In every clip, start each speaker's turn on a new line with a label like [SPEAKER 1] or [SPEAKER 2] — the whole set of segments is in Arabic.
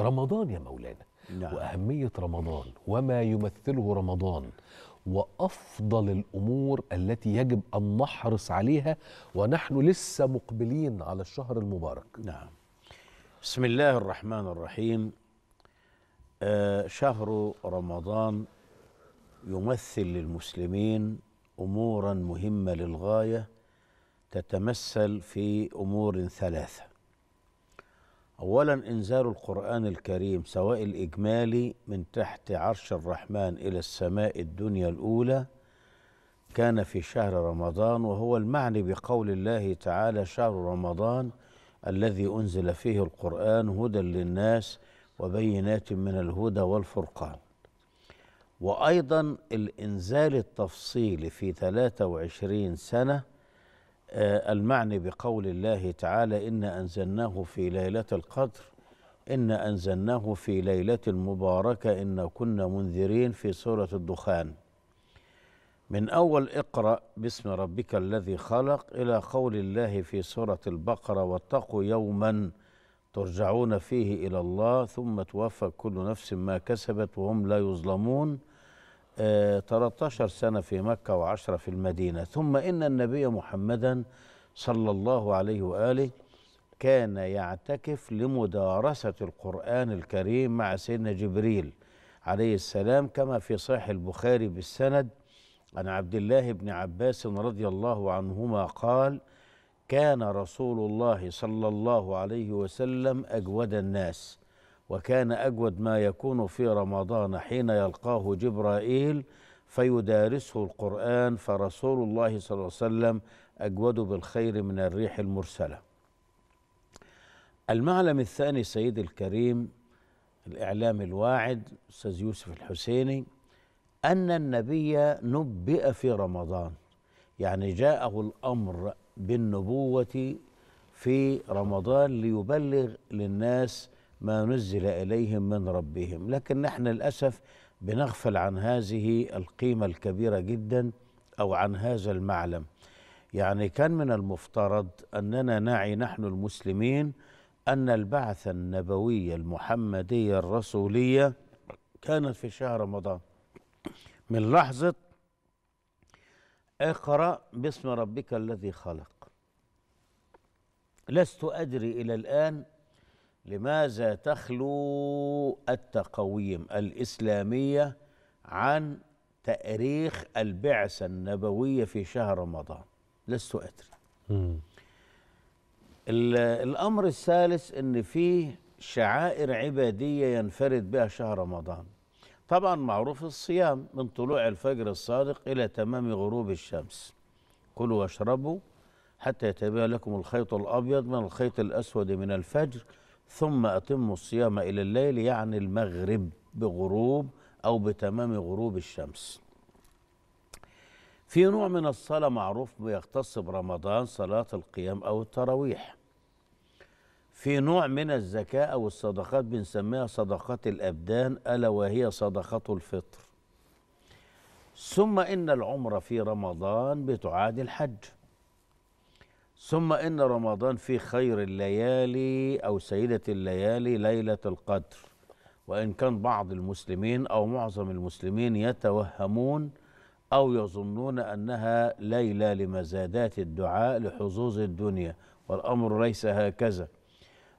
[SPEAKER 1] رمضان يا مولانا نعم. وأهمية رمضان وما يمثله رمضان وأفضل الأمور التي يجب أن نحرص عليها ونحن لسه مقبلين على الشهر المبارك نعم بسم الله الرحمن الرحيم آه شهر رمضان يمثل للمسلمين أمورا مهمة للغاية تتمثل في أمور ثلاثة أولا إنزال القرآن الكريم سواء الإجمالي من تحت عرش الرحمن إلى السماء الدنيا الأولى كان في شهر رمضان وهو المعني بقول الله تعالى شهر رمضان الذي أنزل فيه القرآن هدى للناس وبينات من الهدى والفرقان وأيضا الإنزال التفصيلي في 23 سنة آه، المعني بقول الله تعالى إن أنزلناه في ليلة القدر إن أنزلناه في ليلة مباركة إن كنا منذرين في سورة الدخان من أول اقرأ باسم ربك الذي خلق إلى قول الله في سورة البقرة واتقوا يوما ترجعون فيه إلى الله ثم توفى كل نفس ما كسبت وهم لا يظلمون 13 آه، سنة في مكة و و10 في المدينة ثم إن النبي محمدا صلى الله عليه وآله كان يعتكف لمدارسة القرآن الكريم مع سيدنا جبريل عليه السلام كما في صحيح البخاري بالسند عن عبد الله بن عباس رضي الله عنهما قال كان رسول الله صلى الله عليه وسلم أجود الناس وكان اجود ما يكون في رمضان حين يلقاه جبرائيل فيدارسه القران فرسول الله صلى الله عليه وسلم اجود بالخير من الريح المرسله. المعلم الثاني سيد الكريم الاعلام الواعد استاذ يوسف الحسيني ان النبي نبئ في رمضان يعني جاءه الامر بالنبوه في رمضان ليبلغ للناس ما نزل اليهم من ربهم لكن نحن للاسف بنغفل عن هذه القيمه الكبيره جدا او عن هذا المعلم يعني كان من المفترض اننا نعي نحن المسلمين ان البعثه النبويه المحمديه الرسوليه كانت في شهر رمضان من لحظه اقرا باسم ربك الذي خلق لست ادري الى الان لماذا تخلو التقويم الاسلاميه عن تاريخ البعثه النبويه في شهر رمضان لست ادري الامر الثالث ان في شعائر عباديه ينفرد بها شهر رمضان طبعا معروف الصيام من طلوع الفجر الصادق الى تمام غروب الشمس كلوا واشربوا حتى يتبين لكم الخيط الابيض من الخيط الاسود من الفجر ثم أتم الصيام إلى الليل يعني المغرب بغروب أو بتمام غروب الشمس في نوع من الصلاة معروف بيختص برمضان صلاة القيام أو التراويح في نوع من الزكاة أو الصدقات بنسميها صدقات الأبدان ألا وهي صدقة الفطر ثم إن العمرة في رمضان بتعادل الحج ثم إن رمضان في خير الليالي أو سيدة الليالي ليلة القدر وإن كان بعض المسلمين أو معظم المسلمين يتوهمون أو يظنون أنها ليلة لمزادات الدعاء لحظوظ الدنيا والأمر ليس هكذا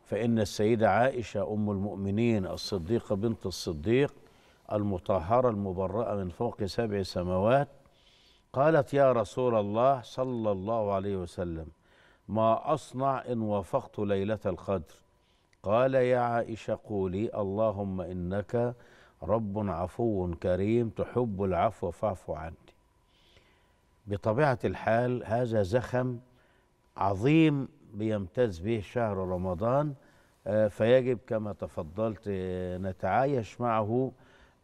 [SPEAKER 1] فإن السيدة عائشة أم المؤمنين الصديقة بنت الصديق المطهرة المبرأة من فوق سبع سماوات قالت يا رسول الله صلى الله عليه وسلم ما أصنع إن وافقت ليلة القدر قال يا عائشة قولي اللهم إنك رب عفو كريم تحب العفو فاعف عني بطبيعة الحال هذا زخم عظيم بيمتاز به شهر رمضان آه، فيجب كما تفضلت نتعايش معه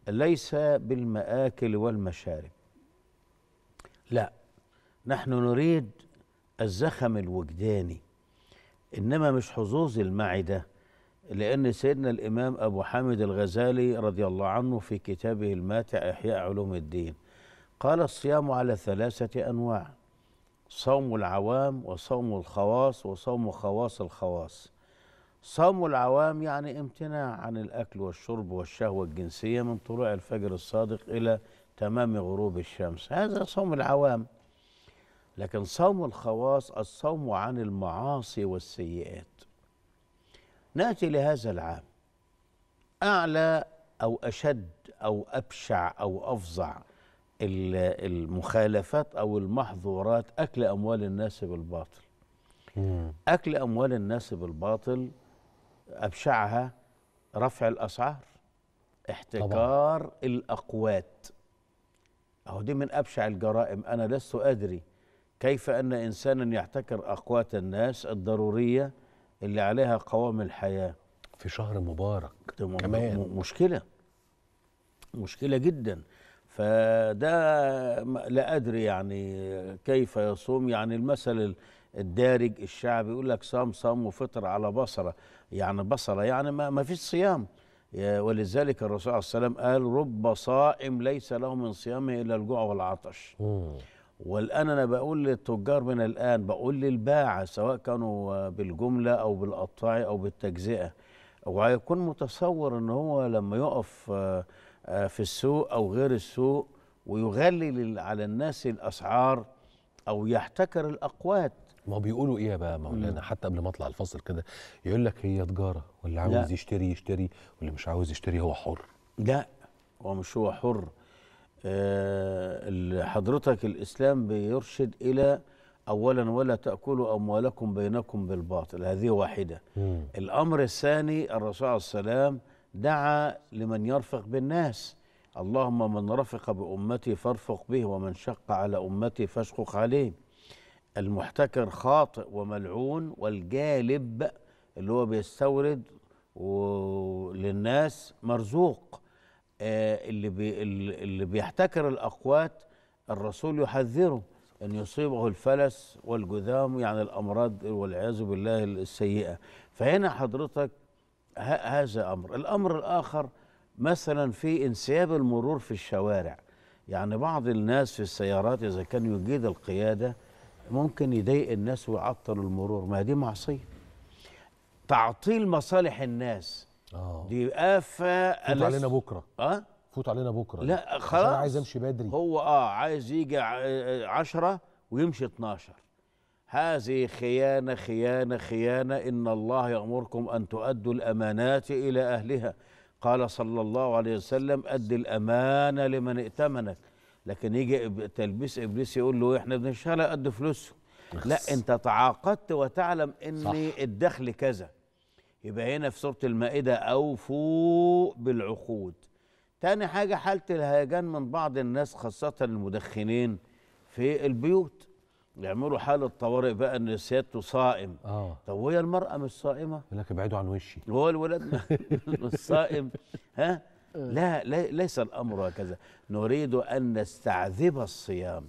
[SPEAKER 1] ليس بالمآكل والمشارب لا نحن نريد الزخم الوجداني انما مش حظوظ المعده لان سيدنا الامام ابو حامد الغزالي رضي الله عنه في كتابه الماتع احياء علوم الدين قال الصيام على ثلاثه انواع صوم العوام وصوم الخواص وصوم خواص الخواص صوم العوام يعني امتناع عن الاكل والشرب والشهوه الجنسيه من طلوع الفجر الصادق الى تمام غروب الشمس هذا صوم العوام لكن صوم الخواص الصوم عن المعاصي والسيئات ناتي لهذا العام اعلى او اشد او ابشع او افظع المخالفات او المحظورات اكل اموال الناس بالباطل اكل اموال الناس بالباطل ابشعها رفع الاسعار احتكار طبعا. الاقوات اهو دي من ابشع الجرائم انا لست ادري كيف أن إنسانا يحتكر أقوات الناس الضرورية اللي عليها قوام الحياة في شهر مبارك كمان مشكلة مشكلة جدا فده لا أدري يعني كيف يصوم يعني المثل الدارج الشعبي يقول لك صام صام وفطر على بصرة يعني بصرة يعني ما, ما فيش صيام ولذلك الرسول عليه الصلاة والسلام قال رب صائم ليس له من صيامه إلا الجوع والعطش مم. والان انا بقول للتجار من الان بقول للباعه سواء كانوا بالجمله او بالقطاعي او بالتجزئه وهيكون متصور ان هو لما يقف آه، في السوق او غير السوق ويغلي على الناس الاسعار او يحتكر الاقوات ما بيقولوا ايه بقى مولانا حتى قبل ما اطلع الفصل كده يقول لك هي تجاره واللي عاوز لا. يشتري يشتري واللي مش عاوز يشتري هو حر لا هو مش هو حر آه، حضرتك الإسلام بيرشد إلى أولا ولا تأكلوا أموالكم بينكم بالباطل هذه واحدة مم. الأمر الثاني الرسول عليه السلام دعا لمن يرفق بالناس اللهم من رفق بأمتي فارفق به ومن شق على أمتي فاشقق عليه المحتكر خاطئ وملعون والجالب اللي هو بيستورد للناس مرزوق آه، اللي بي اللي بيحتكر الاقوات الرسول يحذره ان يصيبه الفلس والجذام يعني الامراض والعياذ بالله السيئه فهنا حضرتك هذا امر الامر الاخر مثلا في انسياب المرور في الشوارع يعني بعض الناس في السيارات اذا كان يجيد القياده ممكن يضايق الناس ويعطل المرور ما دي معصيه تعطيل مصالح الناس اه دي آفة فوت علينا بكرة اه فوت علينا بكرة لا خلاص أنا عايز امشي بدري هو اه عايز يجي 10 ويمشي 12 هذه خيانة خيانة خيانة إن الله يأمركم أن تؤدوا الأمانات إلى أهلها قال صلى الله عليه وسلم أد الأمانة لمن ائتمنك لكن يجي تلبيس إبليس يقول له إحنا بنشتغل قد فلوسه لا أنت تعاقدت وتعلم إن الدخل كذا يبقى هنا في سورة المائدة أوفوا بالعقود تاني حاجة حالة الهيجان من بعض الناس خاصة المدخنين في البيوت يعملوا حالة طوارئ بقى ان سيادته صائم اه طب وهي المرأة مش صائمة يقول لك ابعدوا عن وشي هو الولاد مش صائم ها آه. لا, لا ليس الأمر هكذا نريد أن نستعذب الصيام